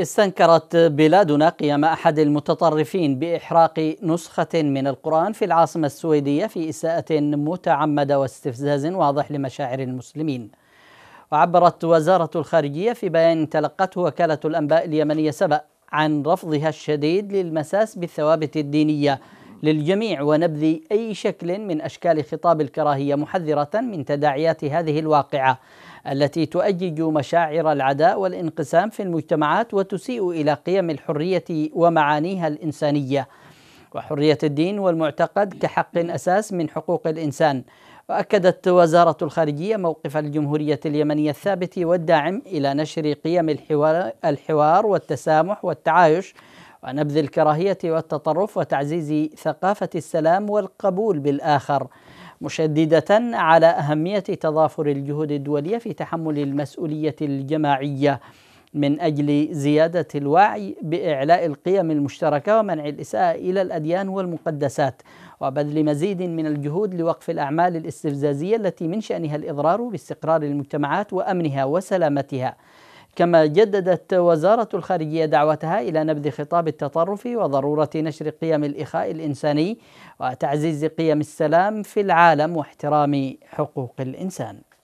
استنكرت بلادنا قيام احد المتطرفين باحراق نسخه من القران في العاصمه السويديه في اساءه متعمده واستفزاز واضح لمشاعر المسلمين وعبرت وزاره الخارجيه في بيان تلقته وكاله الانباء اليمنيه سبا عن رفضها الشديد للمساس بالثوابت الدينيه نعم. للجميع ونبذ اي شكل من اشكال خطاب الكراهيه محذره من تداعيات هذه الواقعه التي تؤجج مشاعر العداء والانقسام في المجتمعات وتسيء الى قيم الحريه ومعانيها الانسانيه وحريه الدين والمعتقد كحق اساس من حقوق الانسان واكدت وزاره الخارجيه موقف الجمهوريه اليمنيه الثابت والداعم الى نشر قيم الحوار, الحوار والتسامح والتعايش ونبذ الكراهيه والتطرف وتعزيز ثقافه السلام والقبول بالاخر مشدده على اهميه تضافر الجهود الدوليه في تحمل المسؤوليه الجماعيه من اجل زياده الوعي باعلاء القيم المشتركه ومنع الاساءه الى الاديان والمقدسات وبذل مزيد من الجهود لوقف الاعمال الاستفزازيه التي من شانها الاضرار باستقرار المجتمعات وامنها وسلامتها كما جددت وزارة الخارجية دعوتها إلى نبذ خطاب التطرف وضرورة نشر قيم الإخاء الإنساني وتعزيز قيم السلام في العالم واحترام حقوق الإنسان